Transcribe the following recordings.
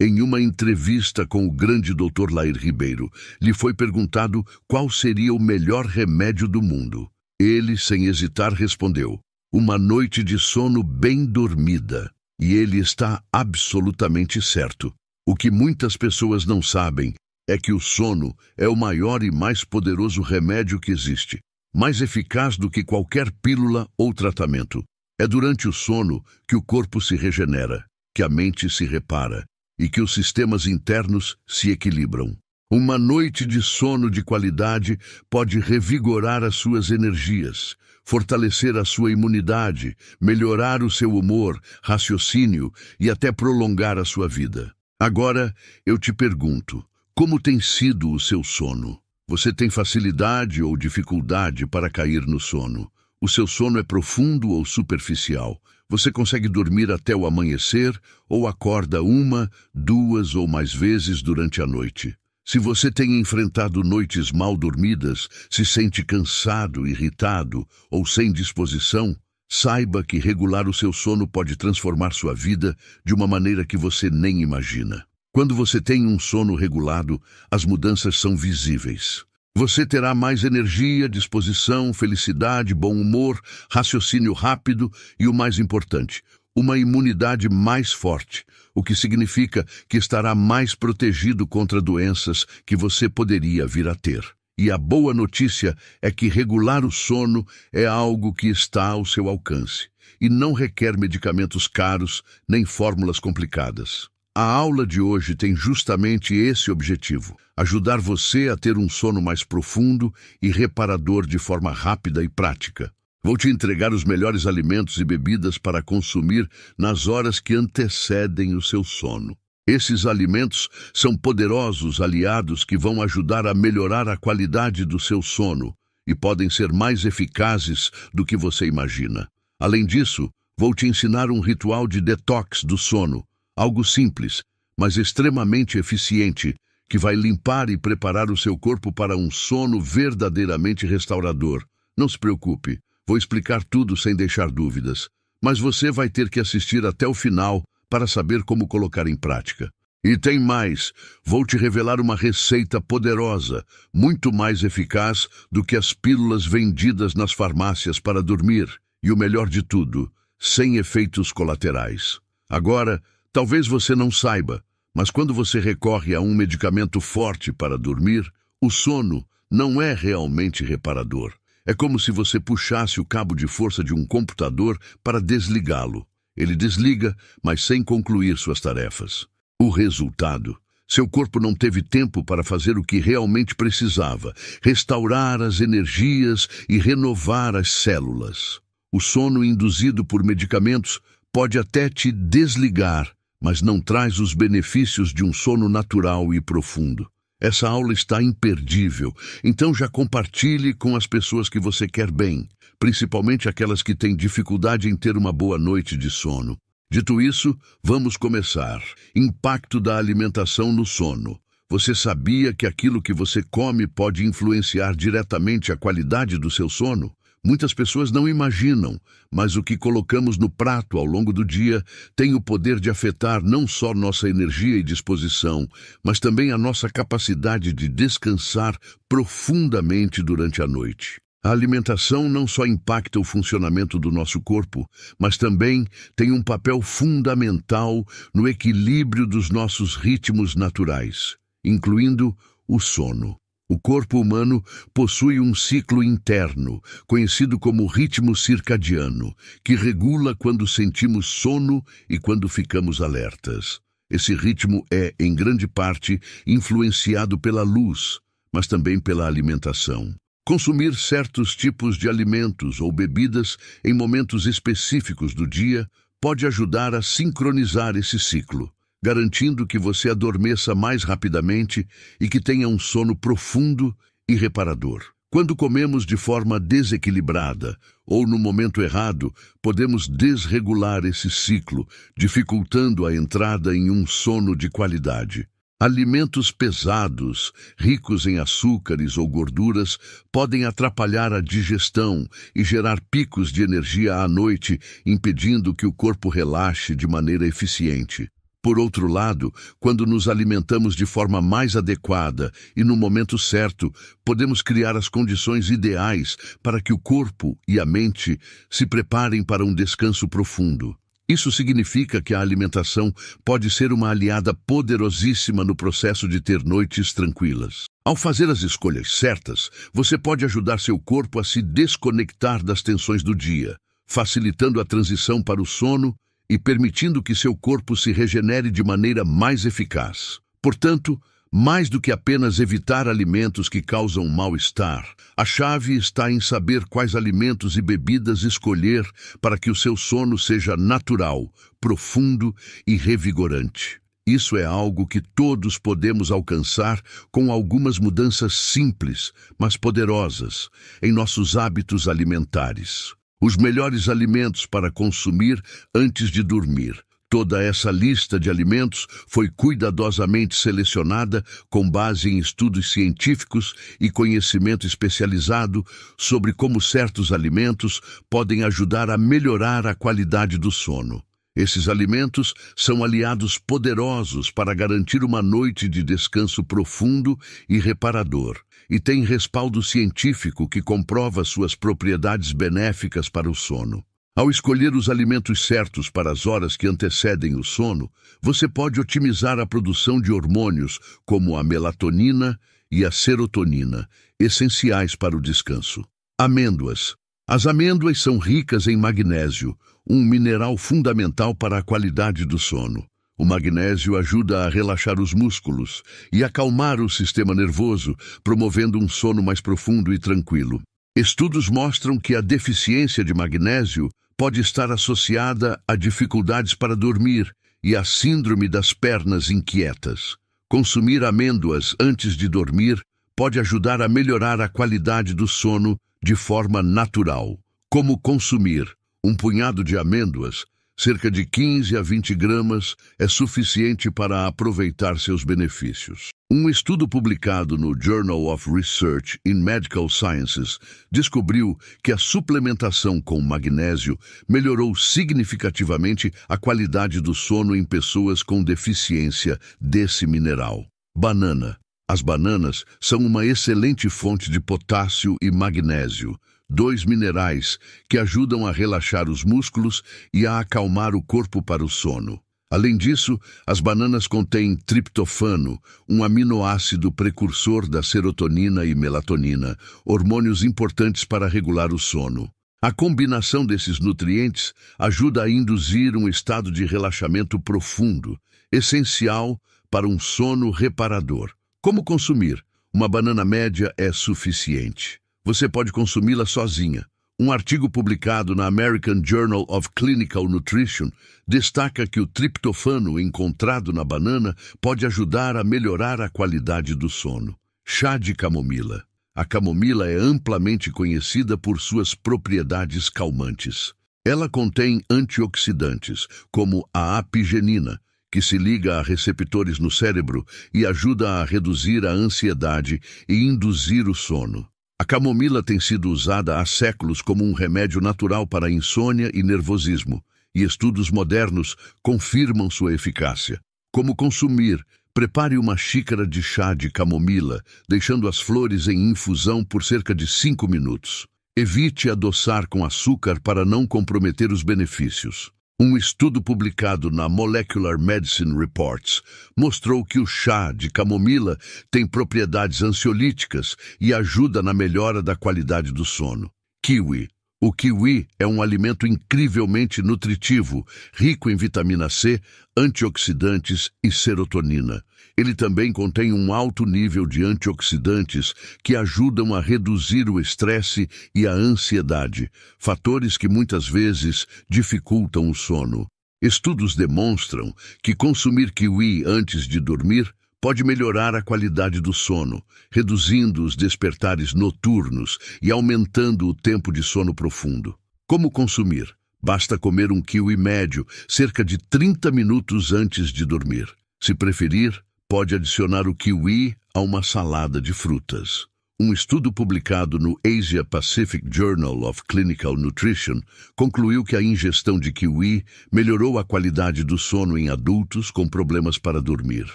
Em uma entrevista com o grande Dr. Lair Ribeiro, lhe foi perguntado qual seria o melhor remédio do mundo. Ele, sem hesitar, respondeu: Uma noite de sono bem dormida. E ele está absolutamente certo. O que muitas pessoas não sabem é que o sono é o maior e mais poderoso remédio que existe, mais eficaz do que qualquer pílula ou tratamento. É durante o sono que o corpo se regenera, que a mente se repara e que os sistemas internos se equilibram. Uma noite de sono de qualidade pode revigorar as suas energias, fortalecer a sua imunidade, melhorar o seu humor, raciocínio e até prolongar a sua vida. Agora, eu te pergunto, como tem sido o seu sono? Você tem facilidade ou dificuldade para cair no sono? O seu sono é profundo ou superficial? Você consegue dormir até o amanhecer ou acorda uma, duas ou mais vezes durante a noite. Se você tem enfrentado noites mal dormidas, se sente cansado, irritado ou sem disposição, saiba que regular o seu sono pode transformar sua vida de uma maneira que você nem imagina. Quando você tem um sono regulado, as mudanças são visíveis. Você terá mais energia, disposição, felicidade, bom humor, raciocínio rápido e o mais importante, uma imunidade mais forte, o que significa que estará mais protegido contra doenças que você poderia vir a ter. E a boa notícia é que regular o sono é algo que está ao seu alcance e não requer medicamentos caros nem fórmulas complicadas. A aula de hoje tem justamente esse objetivo: ajudar você a ter um sono mais profundo e reparador de forma rápida e prática. Vou te entregar os melhores alimentos e bebidas para consumir nas horas que antecedem o seu sono. Esses alimentos são poderosos aliados que vão ajudar a melhorar a qualidade do seu sono e podem ser mais eficazes do que você imagina. Além disso, vou te ensinar um ritual de detox do sono Algo simples, mas extremamente eficiente, que vai limpar e preparar o seu corpo para um sono verdadeiramente restaurador. Não se preocupe, vou explicar tudo sem deixar dúvidas, mas você vai ter que assistir até o final para saber como colocar em prática. E tem mais, vou te revelar uma receita poderosa, muito mais eficaz do que as pílulas vendidas nas farmácias para dormir, e o melhor de tudo, sem efeitos colaterais. Agora, Talvez você não saiba, mas quando você recorre a um medicamento forte para dormir, o sono não é realmente reparador. É como se você puxasse o cabo de força de um computador para desligá-lo. Ele desliga, mas sem concluir suas tarefas. O resultado? Seu corpo não teve tempo para fazer o que realmente precisava, restaurar as energias e renovar as células. O sono induzido por medicamentos pode até te desligar mas não traz os benefícios de um sono natural e profundo. Essa aula está imperdível, então já compartilhe com as pessoas que você quer bem, principalmente aquelas que têm dificuldade em ter uma boa noite de sono. Dito isso, vamos começar. Impacto da alimentação no sono. Você sabia que aquilo que você come pode influenciar diretamente a qualidade do seu sono? Muitas pessoas não imaginam, mas o que colocamos no prato ao longo do dia tem o poder de afetar não só nossa energia e disposição, mas também a nossa capacidade de descansar profundamente durante a noite. A alimentação não só impacta o funcionamento do nosso corpo, mas também tem um papel fundamental no equilíbrio dos nossos ritmos naturais, incluindo o sono. O corpo humano possui um ciclo interno, conhecido como ritmo circadiano, que regula quando sentimos sono e quando ficamos alertas. Esse ritmo é, em grande parte, influenciado pela luz, mas também pela alimentação. Consumir certos tipos de alimentos ou bebidas em momentos específicos do dia pode ajudar a sincronizar esse ciclo garantindo que você adormeça mais rapidamente e que tenha um sono profundo e reparador. Quando comemos de forma desequilibrada ou no momento errado, podemos desregular esse ciclo, dificultando a entrada em um sono de qualidade. Alimentos pesados, ricos em açúcares ou gorduras, podem atrapalhar a digestão e gerar picos de energia à noite, impedindo que o corpo relaxe de maneira eficiente. Por outro lado, quando nos alimentamos de forma mais adequada e no momento certo, podemos criar as condições ideais para que o corpo e a mente se preparem para um descanso profundo. Isso significa que a alimentação pode ser uma aliada poderosíssima no processo de ter noites tranquilas. Ao fazer as escolhas certas, você pode ajudar seu corpo a se desconectar das tensões do dia, facilitando a transição para o sono e permitindo que seu corpo se regenere de maneira mais eficaz. Portanto, mais do que apenas evitar alimentos que causam mal-estar, a chave está em saber quais alimentos e bebidas escolher para que o seu sono seja natural, profundo e revigorante. Isso é algo que todos podemos alcançar com algumas mudanças simples, mas poderosas, em nossos hábitos alimentares os melhores alimentos para consumir antes de dormir. Toda essa lista de alimentos foi cuidadosamente selecionada com base em estudos científicos e conhecimento especializado sobre como certos alimentos podem ajudar a melhorar a qualidade do sono. Esses alimentos são aliados poderosos para garantir uma noite de descanso profundo e reparador e tem respaldo científico que comprova suas propriedades benéficas para o sono. Ao escolher os alimentos certos para as horas que antecedem o sono, você pode otimizar a produção de hormônios como a melatonina e a serotonina, essenciais para o descanso. Amêndoas. As amêndoas são ricas em magnésio, um mineral fundamental para a qualidade do sono. O magnésio ajuda a relaxar os músculos e acalmar o sistema nervoso, promovendo um sono mais profundo e tranquilo. Estudos mostram que a deficiência de magnésio pode estar associada a dificuldades para dormir e a síndrome das pernas inquietas. Consumir amêndoas antes de dormir pode ajudar a melhorar a qualidade do sono de forma natural. Como consumir um punhado de amêndoas cerca de 15 a 20 gramas, é suficiente para aproveitar seus benefícios. Um estudo publicado no Journal of Research in Medical Sciences descobriu que a suplementação com magnésio melhorou significativamente a qualidade do sono em pessoas com deficiência desse mineral. Banana. As bananas são uma excelente fonte de potássio e magnésio, dois minerais que ajudam a relaxar os músculos e a acalmar o corpo para o sono. Além disso, as bananas contêm triptofano, um aminoácido precursor da serotonina e melatonina, hormônios importantes para regular o sono. A combinação desses nutrientes ajuda a induzir um estado de relaxamento profundo, essencial para um sono reparador. Como consumir? Uma banana média é suficiente você pode consumi-la sozinha. Um artigo publicado na American Journal of Clinical Nutrition destaca que o triptofano encontrado na banana pode ajudar a melhorar a qualidade do sono. Chá de camomila. A camomila é amplamente conhecida por suas propriedades calmantes. Ela contém antioxidantes, como a apigenina, que se liga a receptores no cérebro e ajuda a reduzir a ansiedade e induzir o sono. A camomila tem sido usada há séculos como um remédio natural para insônia e nervosismo, e estudos modernos confirmam sua eficácia. Como consumir? Prepare uma xícara de chá de camomila, deixando as flores em infusão por cerca de 5 minutos. Evite adoçar com açúcar para não comprometer os benefícios. Um estudo publicado na Molecular Medicine Reports mostrou que o chá de camomila tem propriedades ansiolíticas e ajuda na melhora da qualidade do sono. Kiwi o kiwi é um alimento incrivelmente nutritivo, rico em vitamina C, antioxidantes e serotonina. Ele também contém um alto nível de antioxidantes que ajudam a reduzir o estresse e a ansiedade, fatores que muitas vezes dificultam o sono. Estudos demonstram que consumir kiwi antes de dormir pode melhorar a qualidade do sono, reduzindo os despertares noturnos e aumentando o tempo de sono profundo. Como consumir? Basta comer um kiwi médio, cerca de 30 minutos antes de dormir. Se preferir, pode adicionar o kiwi a uma salada de frutas. Um estudo publicado no Asia Pacific Journal of Clinical Nutrition concluiu que a ingestão de kiwi melhorou a qualidade do sono em adultos com problemas para dormir.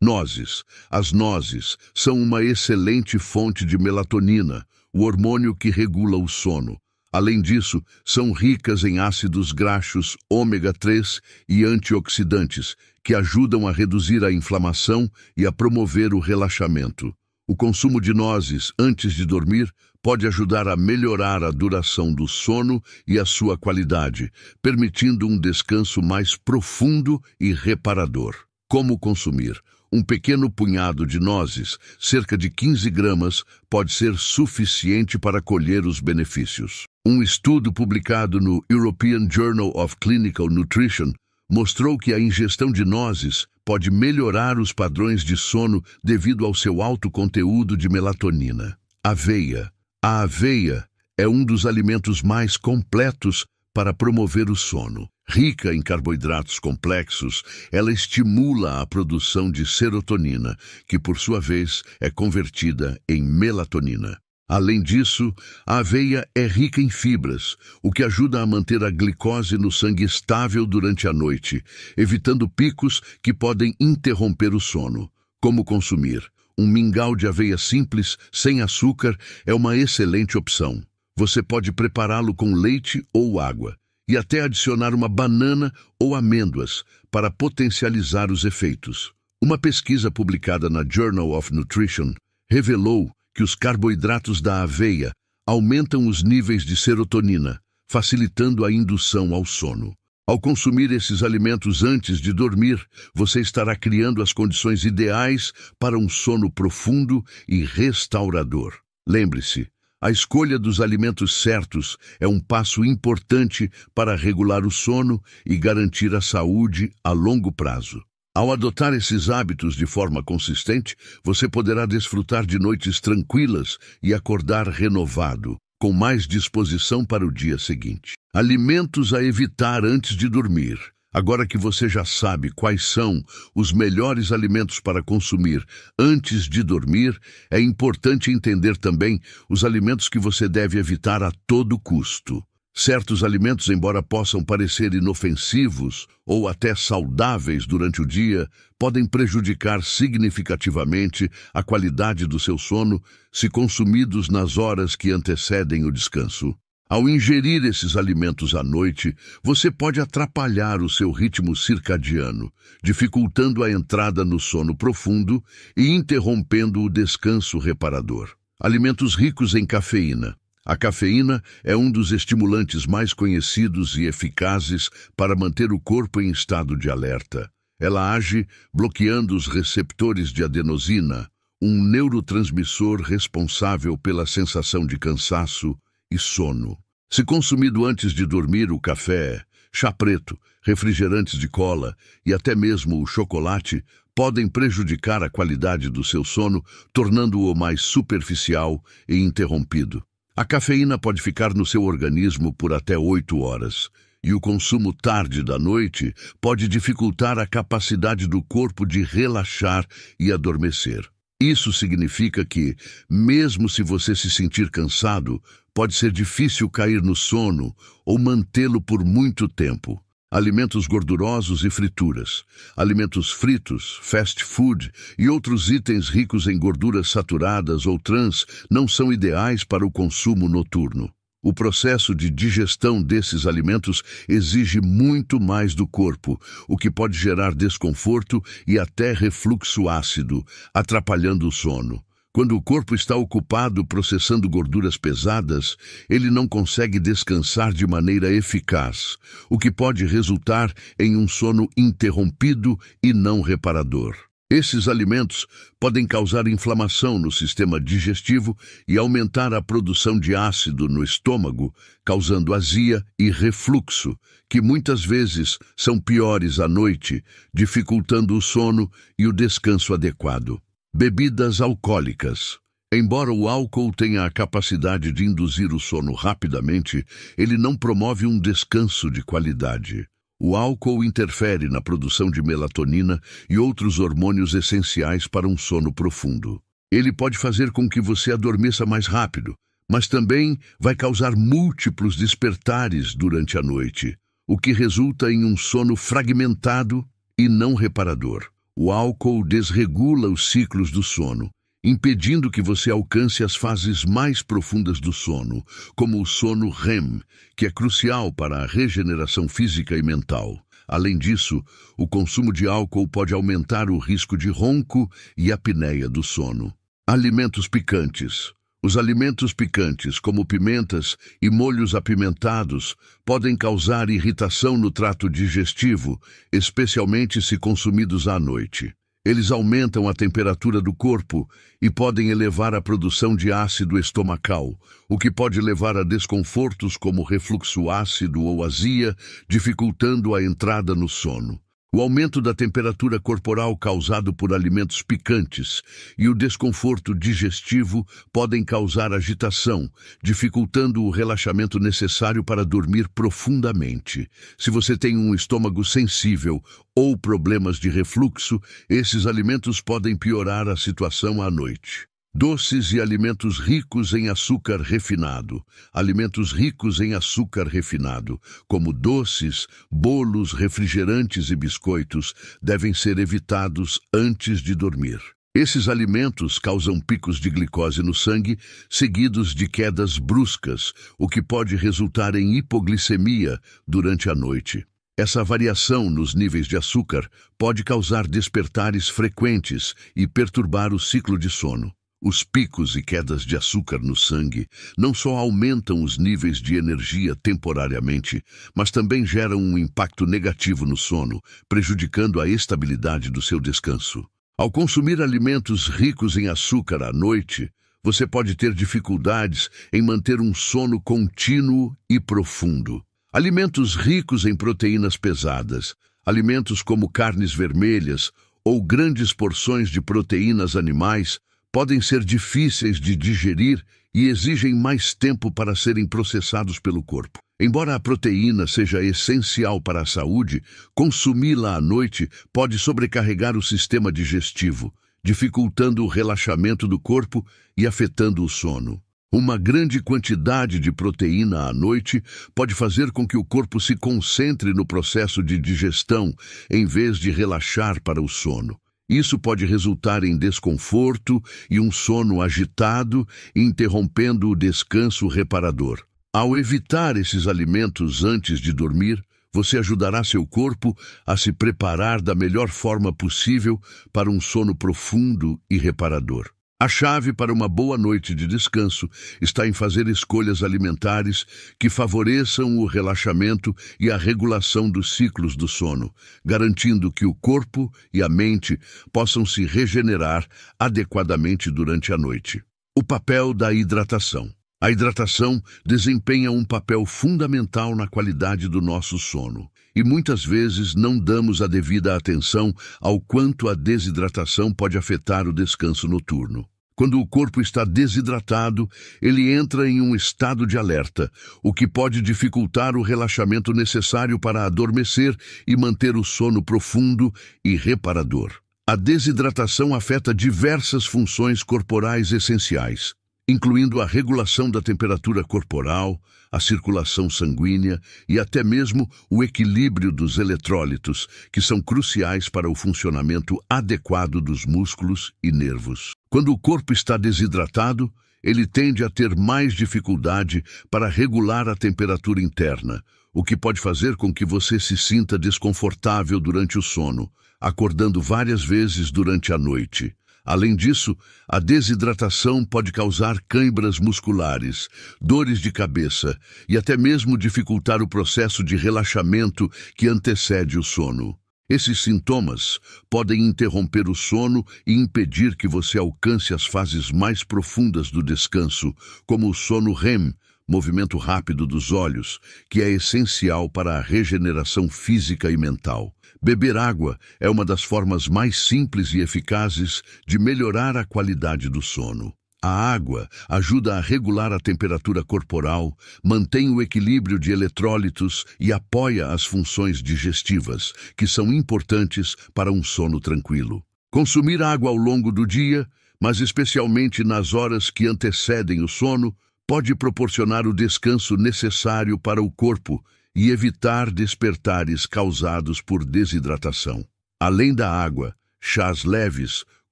Nozes. As nozes são uma excelente fonte de melatonina, o hormônio que regula o sono. Além disso, são ricas em ácidos graxos ômega 3 e antioxidantes, que ajudam a reduzir a inflamação e a promover o relaxamento. O consumo de nozes antes de dormir pode ajudar a melhorar a duração do sono e a sua qualidade, permitindo um descanso mais profundo e reparador. Como consumir? Um pequeno punhado de nozes, cerca de 15 gramas, pode ser suficiente para colher os benefícios. Um estudo publicado no European Journal of Clinical Nutrition mostrou que a ingestão de nozes pode melhorar os padrões de sono devido ao seu alto conteúdo de melatonina. Aveia. A aveia é um dos alimentos mais completos para promover o sono. Rica em carboidratos complexos, ela estimula a produção de serotonina, que por sua vez é convertida em melatonina. Além disso, a aveia é rica em fibras, o que ajuda a manter a glicose no sangue estável durante a noite, evitando picos que podem interromper o sono. Como consumir? Um mingau de aveia simples, sem açúcar, é uma excelente opção. Você pode prepará-lo com leite ou água e até adicionar uma banana ou amêndoas para potencializar os efeitos. Uma pesquisa publicada na Journal of Nutrition revelou que os carboidratos da aveia aumentam os níveis de serotonina, facilitando a indução ao sono. Ao consumir esses alimentos antes de dormir, você estará criando as condições ideais para um sono profundo e restaurador. Lembre-se, a escolha dos alimentos certos é um passo importante para regular o sono e garantir a saúde a longo prazo. Ao adotar esses hábitos de forma consistente, você poderá desfrutar de noites tranquilas e acordar renovado, com mais disposição para o dia seguinte. Alimentos a evitar antes de dormir. Agora que você já sabe quais são os melhores alimentos para consumir antes de dormir, é importante entender também os alimentos que você deve evitar a todo custo. Certos alimentos, embora possam parecer inofensivos ou até saudáveis durante o dia, podem prejudicar significativamente a qualidade do seu sono se consumidos nas horas que antecedem o descanso. Ao ingerir esses alimentos à noite, você pode atrapalhar o seu ritmo circadiano, dificultando a entrada no sono profundo e interrompendo o descanso reparador. Alimentos ricos em cafeína. A cafeína é um dos estimulantes mais conhecidos e eficazes para manter o corpo em estado de alerta. Ela age bloqueando os receptores de adenosina, um neurotransmissor responsável pela sensação de cansaço, e sono. Se consumido antes de dormir o café, chá preto, refrigerantes de cola e até mesmo o chocolate podem prejudicar a qualidade do seu sono, tornando-o mais superficial e interrompido. A cafeína pode ficar no seu organismo por até oito horas, e o consumo tarde da noite pode dificultar a capacidade do corpo de relaxar e adormecer. Isso significa que, mesmo se você se sentir cansado, Pode ser difícil cair no sono ou mantê-lo por muito tempo. Alimentos gordurosos e frituras, alimentos fritos, fast food e outros itens ricos em gorduras saturadas ou trans não são ideais para o consumo noturno. O processo de digestão desses alimentos exige muito mais do corpo, o que pode gerar desconforto e até refluxo ácido, atrapalhando o sono. Quando o corpo está ocupado processando gorduras pesadas, ele não consegue descansar de maneira eficaz, o que pode resultar em um sono interrompido e não reparador. Esses alimentos podem causar inflamação no sistema digestivo e aumentar a produção de ácido no estômago, causando azia e refluxo, que muitas vezes são piores à noite, dificultando o sono e o descanso adequado. Bebidas alcoólicas. Embora o álcool tenha a capacidade de induzir o sono rapidamente, ele não promove um descanso de qualidade. O álcool interfere na produção de melatonina e outros hormônios essenciais para um sono profundo. Ele pode fazer com que você adormeça mais rápido, mas também vai causar múltiplos despertares durante a noite, o que resulta em um sono fragmentado e não reparador. O álcool desregula os ciclos do sono, impedindo que você alcance as fases mais profundas do sono, como o sono REM, que é crucial para a regeneração física e mental. Além disso, o consumo de álcool pode aumentar o risco de ronco e apneia do sono. Alimentos picantes. Os alimentos picantes, como pimentas e molhos apimentados, podem causar irritação no trato digestivo, especialmente se consumidos à noite. Eles aumentam a temperatura do corpo e podem elevar a produção de ácido estomacal, o que pode levar a desconfortos como refluxo ácido ou azia, dificultando a entrada no sono. O aumento da temperatura corporal causado por alimentos picantes e o desconforto digestivo podem causar agitação, dificultando o relaxamento necessário para dormir profundamente. Se você tem um estômago sensível ou problemas de refluxo, esses alimentos podem piorar a situação à noite. Doces e alimentos ricos em açúcar refinado. Alimentos ricos em açúcar refinado, como doces, bolos, refrigerantes e biscoitos, devem ser evitados antes de dormir. Esses alimentos causam picos de glicose no sangue, seguidos de quedas bruscas, o que pode resultar em hipoglicemia durante a noite. Essa variação nos níveis de açúcar pode causar despertares frequentes e perturbar o ciclo de sono. Os picos e quedas de açúcar no sangue não só aumentam os níveis de energia temporariamente, mas também geram um impacto negativo no sono, prejudicando a estabilidade do seu descanso. Ao consumir alimentos ricos em açúcar à noite, você pode ter dificuldades em manter um sono contínuo e profundo. Alimentos ricos em proteínas pesadas, alimentos como carnes vermelhas ou grandes porções de proteínas animais, podem ser difíceis de digerir e exigem mais tempo para serem processados pelo corpo. Embora a proteína seja essencial para a saúde, consumi-la à noite pode sobrecarregar o sistema digestivo, dificultando o relaxamento do corpo e afetando o sono. Uma grande quantidade de proteína à noite pode fazer com que o corpo se concentre no processo de digestão, em vez de relaxar para o sono. Isso pode resultar em desconforto e um sono agitado, interrompendo o descanso reparador. Ao evitar esses alimentos antes de dormir, você ajudará seu corpo a se preparar da melhor forma possível para um sono profundo e reparador. A chave para uma boa noite de descanso está em fazer escolhas alimentares que favoreçam o relaxamento e a regulação dos ciclos do sono, garantindo que o corpo e a mente possam se regenerar adequadamente durante a noite. O papel da hidratação. A hidratação desempenha um papel fundamental na qualidade do nosso sono e muitas vezes não damos a devida atenção ao quanto a desidratação pode afetar o descanso noturno. Quando o corpo está desidratado, ele entra em um estado de alerta, o que pode dificultar o relaxamento necessário para adormecer e manter o sono profundo e reparador. A desidratação afeta diversas funções corporais essenciais, incluindo a regulação da temperatura corporal, a circulação sanguínea e até mesmo o equilíbrio dos eletrólitos, que são cruciais para o funcionamento adequado dos músculos e nervos. Quando o corpo está desidratado, ele tende a ter mais dificuldade para regular a temperatura interna, o que pode fazer com que você se sinta desconfortável durante o sono, acordando várias vezes durante a noite. Além disso, a desidratação pode causar cãibras musculares, dores de cabeça e até mesmo dificultar o processo de relaxamento que antecede o sono. Esses sintomas podem interromper o sono e impedir que você alcance as fases mais profundas do descanso, como o sono REM, movimento rápido dos olhos, que é essencial para a regeneração física e mental. Beber água é uma das formas mais simples e eficazes de melhorar a qualidade do sono. A água ajuda a regular a temperatura corporal, mantém o equilíbrio de eletrólitos e apoia as funções digestivas, que são importantes para um sono tranquilo. Consumir água ao longo do dia, mas especialmente nas horas que antecedem o sono, pode proporcionar o descanso necessário para o corpo e evitar despertares causados por desidratação. Além da água, chás leves,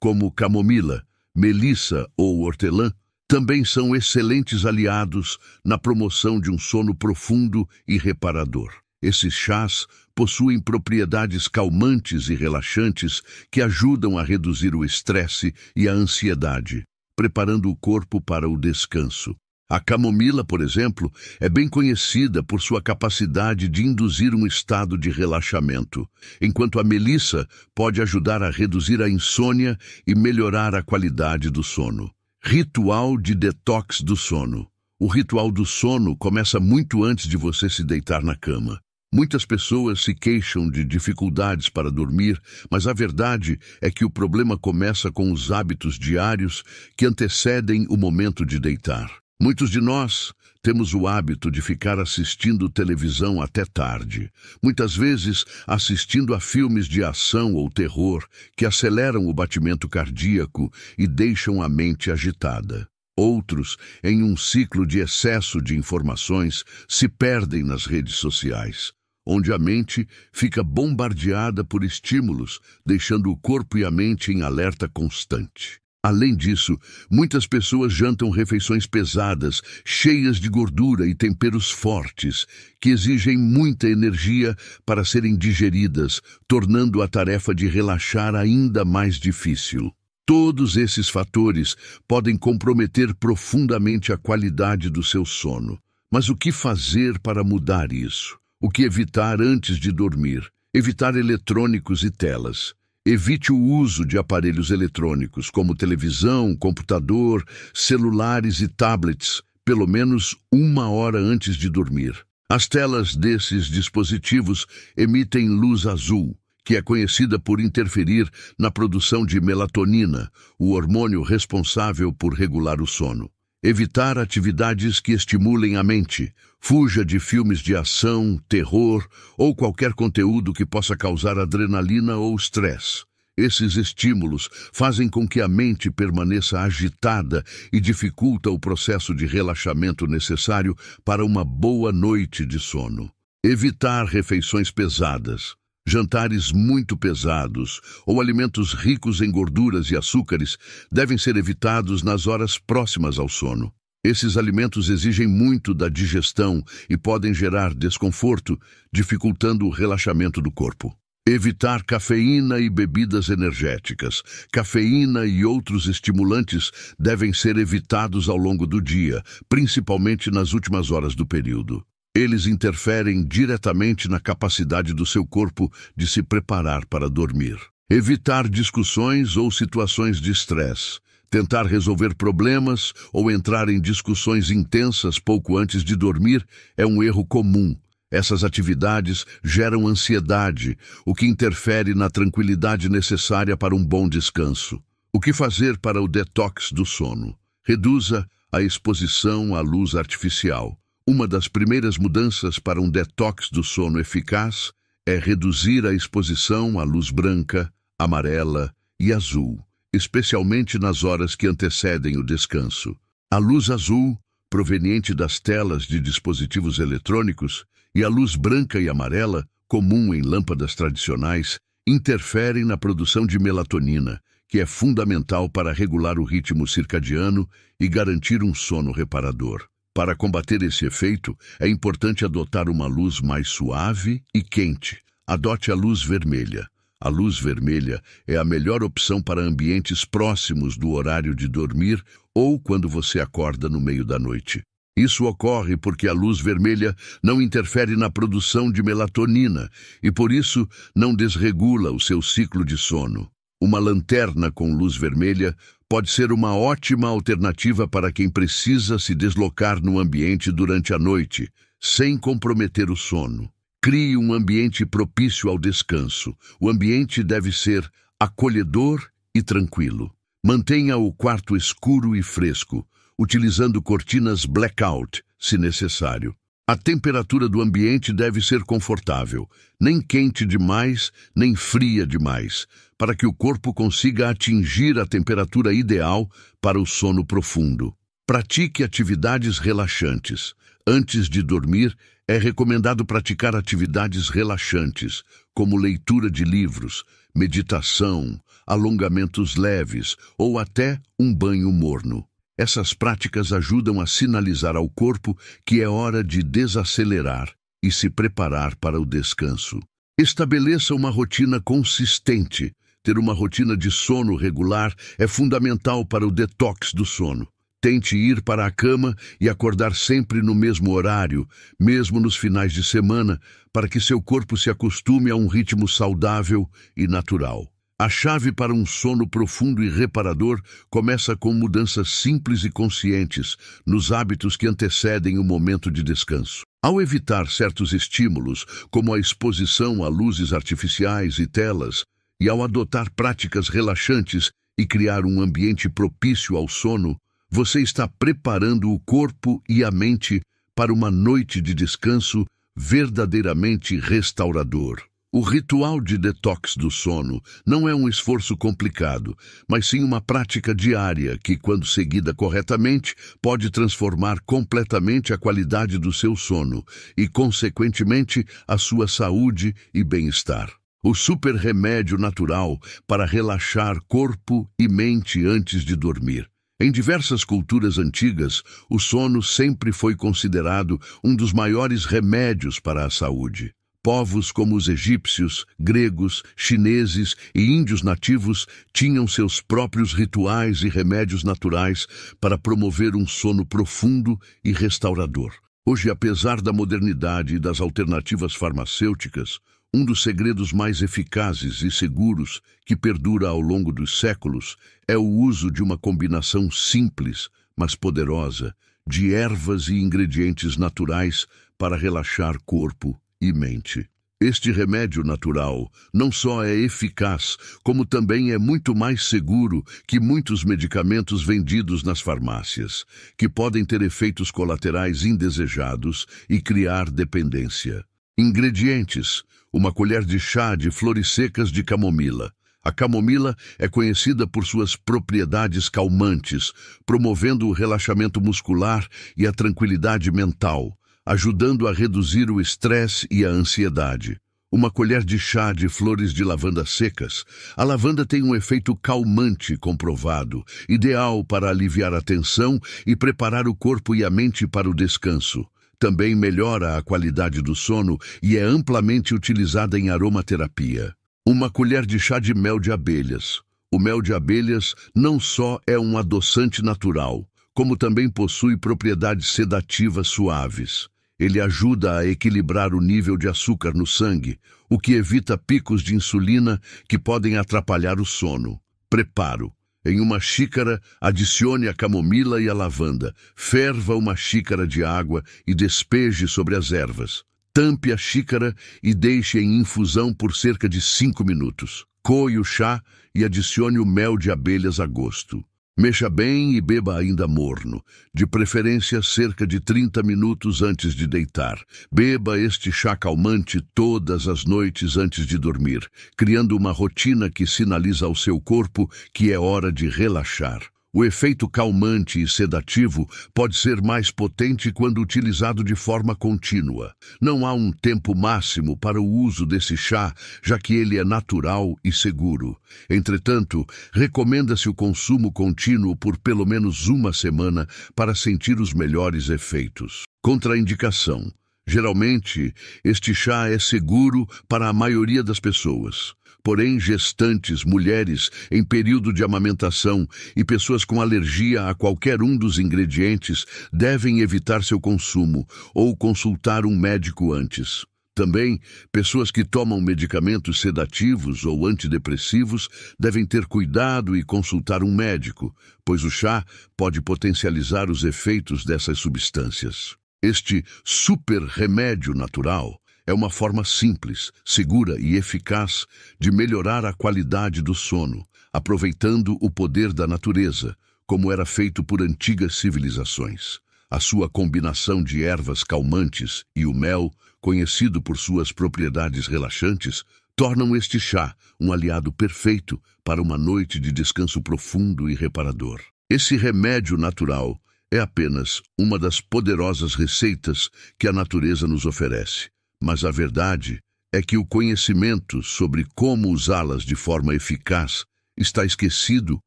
como camomila, melissa ou hortelã, também são excelentes aliados na promoção de um sono profundo e reparador. Esses chás possuem propriedades calmantes e relaxantes que ajudam a reduzir o estresse e a ansiedade, preparando o corpo para o descanso. A camomila, por exemplo, é bem conhecida por sua capacidade de induzir um estado de relaxamento, enquanto a melissa pode ajudar a reduzir a insônia e melhorar a qualidade do sono. Ritual de detox do sono. O ritual do sono começa muito antes de você se deitar na cama. Muitas pessoas se queixam de dificuldades para dormir, mas a verdade é que o problema começa com os hábitos diários que antecedem o momento de deitar. Muitos de nós temos o hábito de ficar assistindo televisão até tarde, muitas vezes assistindo a filmes de ação ou terror que aceleram o batimento cardíaco e deixam a mente agitada. Outros, em um ciclo de excesso de informações, se perdem nas redes sociais, onde a mente fica bombardeada por estímulos, deixando o corpo e a mente em alerta constante. Além disso, muitas pessoas jantam refeições pesadas, cheias de gordura e temperos fortes, que exigem muita energia para serem digeridas, tornando a tarefa de relaxar ainda mais difícil. Todos esses fatores podem comprometer profundamente a qualidade do seu sono. Mas o que fazer para mudar isso? O que evitar antes de dormir? Evitar eletrônicos e telas Evite o uso de aparelhos eletrônicos, como televisão, computador, celulares e tablets, pelo menos uma hora antes de dormir. As telas desses dispositivos emitem luz azul, que é conhecida por interferir na produção de melatonina, o hormônio responsável por regular o sono. Evitar atividades que estimulem a mente, Fuja de filmes de ação, terror ou qualquer conteúdo que possa causar adrenalina ou estresse. Esses estímulos fazem com que a mente permaneça agitada e dificulta o processo de relaxamento necessário para uma boa noite de sono. Evitar refeições pesadas, jantares muito pesados ou alimentos ricos em gorduras e açúcares devem ser evitados nas horas próximas ao sono. Esses alimentos exigem muito da digestão e podem gerar desconforto, dificultando o relaxamento do corpo. Evitar cafeína e bebidas energéticas. Cafeína e outros estimulantes devem ser evitados ao longo do dia, principalmente nas últimas horas do período. Eles interferem diretamente na capacidade do seu corpo de se preparar para dormir. Evitar discussões ou situações de estresse tentar resolver problemas ou entrar em discussões intensas pouco antes de dormir é um erro comum. Essas atividades geram ansiedade, o que interfere na tranquilidade necessária para um bom descanso. O que fazer para o detox do sono? Reduza a exposição à luz artificial. Uma das primeiras mudanças para um detox do sono eficaz é reduzir a exposição à luz branca, amarela e azul especialmente nas horas que antecedem o descanso. A luz azul, proveniente das telas de dispositivos eletrônicos, e a luz branca e amarela, comum em lâmpadas tradicionais, interferem na produção de melatonina, que é fundamental para regular o ritmo circadiano e garantir um sono reparador. Para combater esse efeito, é importante adotar uma luz mais suave e quente. Adote a luz vermelha, a luz vermelha é a melhor opção para ambientes próximos do horário de dormir ou quando você acorda no meio da noite. Isso ocorre porque a luz vermelha não interfere na produção de melatonina e, por isso, não desregula o seu ciclo de sono. Uma lanterna com luz vermelha pode ser uma ótima alternativa para quem precisa se deslocar no ambiente durante a noite, sem comprometer o sono. Crie um ambiente propício ao descanso. O ambiente deve ser acolhedor e tranquilo. Mantenha o quarto escuro e fresco, utilizando cortinas blackout, se necessário. A temperatura do ambiente deve ser confortável, nem quente demais, nem fria demais, para que o corpo consiga atingir a temperatura ideal para o sono profundo. Pratique atividades relaxantes. Antes de dormir, é recomendado praticar atividades relaxantes, como leitura de livros, meditação, alongamentos leves ou até um banho morno. Essas práticas ajudam a sinalizar ao corpo que é hora de desacelerar e se preparar para o descanso. Estabeleça uma rotina consistente. Ter uma rotina de sono regular é fundamental para o detox do sono. Tente ir para a cama e acordar sempre no mesmo horário, mesmo nos finais de semana, para que seu corpo se acostume a um ritmo saudável e natural. A chave para um sono profundo e reparador começa com mudanças simples e conscientes nos hábitos que antecedem o momento de descanso. Ao evitar certos estímulos, como a exposição a luzes artificiais e telas, e ao adotar práticas relaxantes e criar um ambiente propício ao sono, você está preparando o corpo e a mente para uma noite de descanso verdadeiramente restaurador. O ritual de detox do sono não é um esforço complicado, mas sim uma prática diária que, quando seguida corretamente, pode transformar completamente a qualidade do seu sono e, consequentemente, a sua saúde e bem-estar. O super remédio natural para relaxar corpo e mente antes de dormir. Em diversas culturas antigas, o sono sempre foi considerado um dos maiores remédios para a saúde. Povos como os egípcios, gregos, chineses e índios nativos tinham seus próprios rituais e remédios naturais para promover um sono profundo e restaurador. Hoje, apesar da modernidade e das alternativas farmacêuticas, um dos segredos mais eficazes e seguros que perdura ao longo dos séculos é o uso de uma combinação simples, mas poderosa, de ervas e ingredientes naturais para relaxar corpo e mente. Este remédio natural não só é eficaz, como também é muito mais seguro que muitos medicamentos vendidos nas farmácias, que podem ter efeitos colaterais indesejados e criar dependência. Ingredientes: uma colher de chá de flores secas de camomila. A camomila é conhecida por suas propriedades calmantes, promovendo o relaxamento muscular e a tranquilidade mental, ajudando a reduzir o estresse e a ansiedade. Uma colher de chá de flores de lavanda secas. A lavanda tem um efeito calmante comprovado, ideal para aliviar a tensão e preparar o corpo e a mente para o descanso. Também melhora a qualidade do sono e é amplamente utilizada em aromaterapia. Uma colher de chá de mel de abelhas. O mel de abelhas não só é um adoçante natural, como também possui propriedades sedativas suaves. Ele ajuda a equilibrar o nível de açúcar no sangue, o que evita picos de insulina que podem atrapalhar o sono. Preparo. Em uma xícara, adicione a camomila e a lavanda. Ferva uma xícara de água e despeje sobre as ervas. Tampe a xícara e deixe em infusão por cerca de cinco minutos. Coe o chá e adicione o mel de abelhas a gosto. Mexa bem e beba ainda morno, de preferência cerca de 30 minutos antes de deitar. Beba este chá calmante todas as noites antes de dormir, criando uma rotina que sinaliza ao seu corpo que é hora de relaxar. O efeito calmante e sedativo pode ser mais potente quando utilizado de forma contínua. Não há um tempo máximo para o uso desse chá, já que ele é natural e seguro. Entretanto, recomenda-se o consumo contínuo por pelo menos uma semana para sentir os melhores efeitos. Contraindicação. Geralmente, este chá é seguro para a maioria das pessoas porém gestantes, mulheres em período de amamentação e pessoas com alergia a qualquer um dos ingredientes devem evitar seu consumo ou consultar um médico antes. Também, pessoas que tomam medicamentos sedativos ou antidepressivos devem ter cuidado e consultar um médico, pois o chá pode potencializar os efeitos dessas substâncias. Este super remédio natural é uma forma simples, segura e eficaz de melhorar a qualidade do sono, aproveitando o poder da natureza, como era feito por antigas civilizações. A sua combinação de ervas calmantes e o mel, conhecido por suas propriedades relaxantes, tornam este chá um aliado perfeito para uma noite de descanso profundo e reparador. Esse remédio natural é apenas uma das poderosas receitas que a natureza nos oferece, mas a verdade é que o conhecimento sobre como usá-las de forma eficaz está esquecido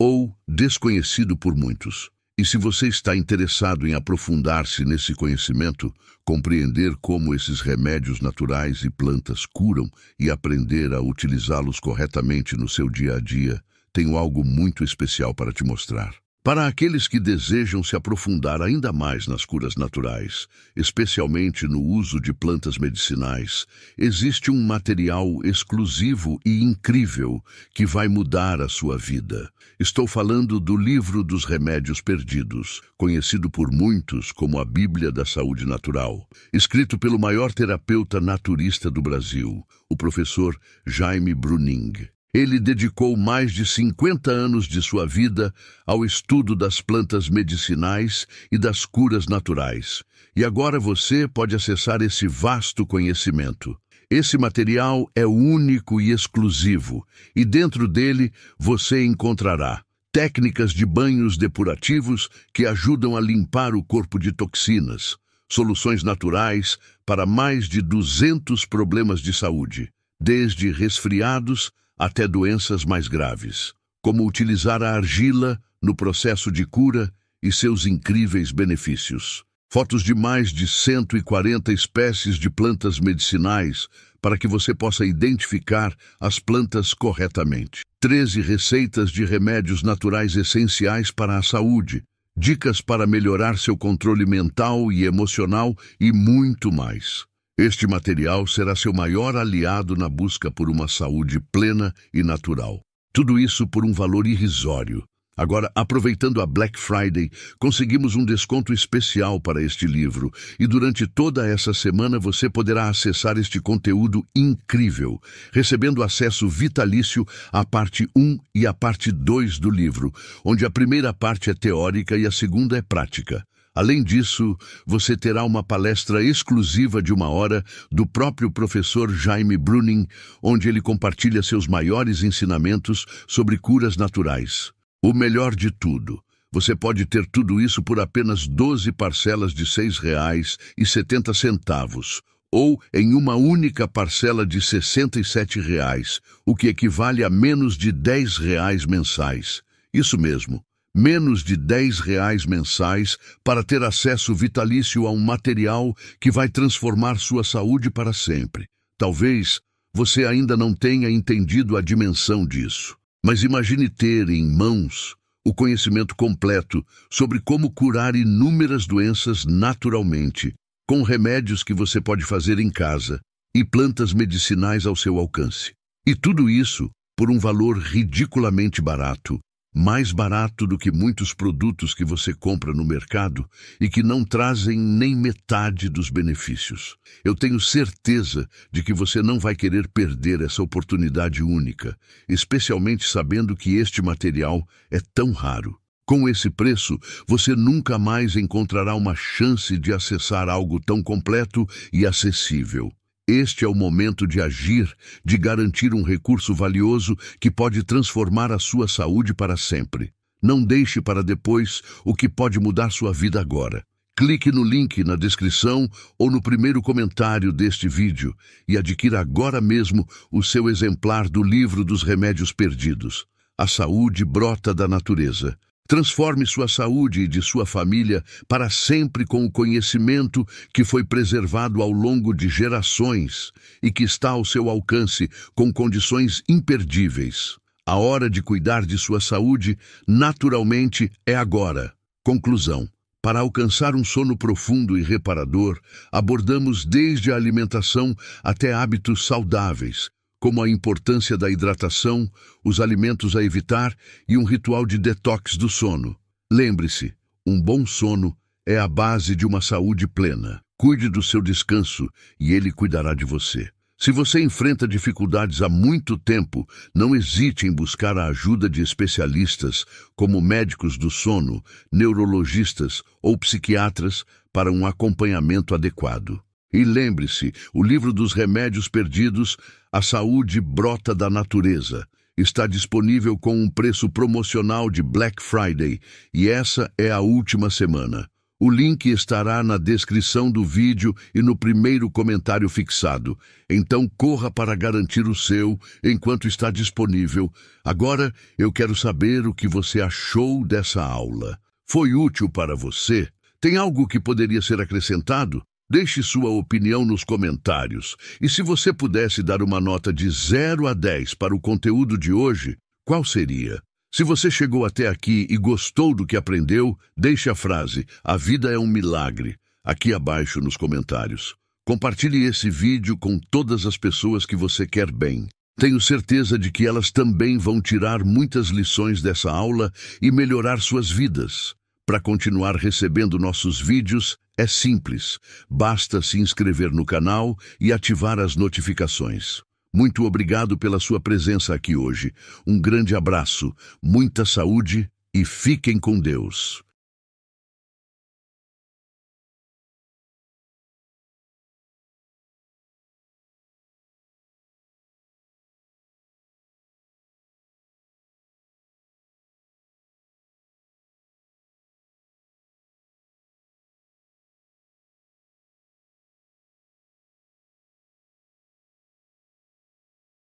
ou desconhecido por muitos. E se você está interessado em aprofundar-se nesse conhecimento, compreender como esses remédios naturais e plantas curam e aprender a utilizá-los corretamente no seu dia a dia, tenho algo muito especial para te mostrar. Para aqueles que desejam se aprofundar ainda mais nas curas naturais, especialmente no uso de plantas medicinais, existe um material exclusivo e incrível que vai mudar a sua vida. Estou falando do Livro dos Remédios Perdidos, conhecido por muitos como a Bíblia da Saúde Natural, escrito pelo maior terapeuta naturista do Brasil, o professor Jaime Bruning ele dedicou mais de 50 anos de sua vida ao estudo das plantas medicinais e das curas naturais. E agora você pode acessar esse vasto conhecimento. Esse material é único e exclusivo, e dentro dele você encontrará técnicas de banhos depurativos que ajudam a limpar o corpo de toxinas, soluções naturais para mais de 200 problemas de saúde, desde resfriados até doenças mais graves, como utilizar a argila no processo de cura e seus incríveis benefícios. Fotos de mais de 140 espécies de plantas medicinais para que você possa identificar as plantas corretamente. 13 receitas de remédios naturais essenciais para a saúde, dicas para melhorar seu controle mental e emocional e muito mais. Este material será seu maior aliado na busca por uma saúde plena e natural. Tudo isso por um valor irrisório. Agora, aproveitando a Black Friday, conseguimos um desconto especial para este livro e durante toda essa semana você poderá acessar este conteúdo incrível, recebendo acesso vitalício à parte 1 e à parte 2 do livro, onde a primeira parte é teórica e a segunda é prática. Além disso, você terá uma palestra exclusiva de uma hora do próprio professor Jaime Bruning, onde ele compartilha seus maiores ensinamentos sobre curas naturais. O melhor de tudo, você pode ter tudo isso por apenas 12 parcelas de R$ 6,70 ou em uma única parcela de R$ 67, reais, o que equivale a menos de R$ 10 reais mensais. Isso mesmo menos de 10 reais mensais para ter acesso vitalício a um material que vai transformar sua saúde para sempre. Talvez você ainda não tenha entendido a dimensão disso, mas imagine ter em mãos o conhecimento completo sobre como curar inúmeras doenças naturalmente, com remédios que você pode fazer em casa e plantas medicinais ao seu alcance. E tudo isso por um valor ridiculamente barato mais barato do que muitos produtos que você compra no mercado e que não trazem nem metade dos benefícios. Eu tenho certeza de que você não vai querer perder essa oportunidade única, especialmente sabendo que este material é tão raro. Com esse preço, você nunca mais encontrará uma chance de acessar algo tão completo e acessível. Este é o momento de agir, de garantir um recurso valioso que pode transformar a sua saúde para sempre. Não deixe para depois o que pode mudar sua vida agora. Clique no link na descrição ou no primeiro comentário deste vídeo e adquira agora mesmo o seu exemplar do livro dos remédios perdidos. A saúde brota da natureza. Transforme sua saúde e de sua família para sempre com o conhecimento que foi preservado ao longo de gerações e que está ao seu alcance com condições imperdíveis. A hora de cuidar de sua saúde, naturalmente, é agora. Conclusão. Para alcançar um sono profundo e reparador, abordamos desde a alimentação até hábitos saudáveis, como a importância da hidratação, os alimentos a evitar e um ritual de detox do sono. Lembre-se, um bom sono é a base de uma saúde plena. Cuide do seu descanso e ele cuidará de você. Se você enfrenta dificuldades há muito tempo, não hesite em buscar a ajuda de especialistas, como médicos do sono, neurologistas ou psiquiatras, para um acompanhamento adequado. E lembre-se, o livro dos remédios perdidos a saúde brota da natureza. Está disponível com um preço promocional de Black Friday e essa é a última semana. O link estará na descrição do vídeo e no primeiro comentário fixado. Então corra para garantir o seu enquanto está disponível. Agora eu quero saber o que você achou dessa aula. Foi útil para você? Tem algo que poderia ser acrescentado? Deixe sua opinião nos comentários. E se você pudesse dar uma nota de 0 a 10 para o conteúdo de hoje, qual seria? Se você chegou até aqui e gostou do que aprendeu, deixe a frase A vida é um milagre aqui abaixo nos comentários. Compartilhe esse vídeo com todas as pessoas que você quer bem. Tenho certeza de que elas também vão tirar muitas lições dessa aula e melhorar suas vidas. Para continuar recebendo nossos vídeos, é simples. Basta se inscrever no canal e ativar as notificações. Muito obrigado pela sua presença aqui hoje. Um grande abraço, muita saúde e fiquem com Deus.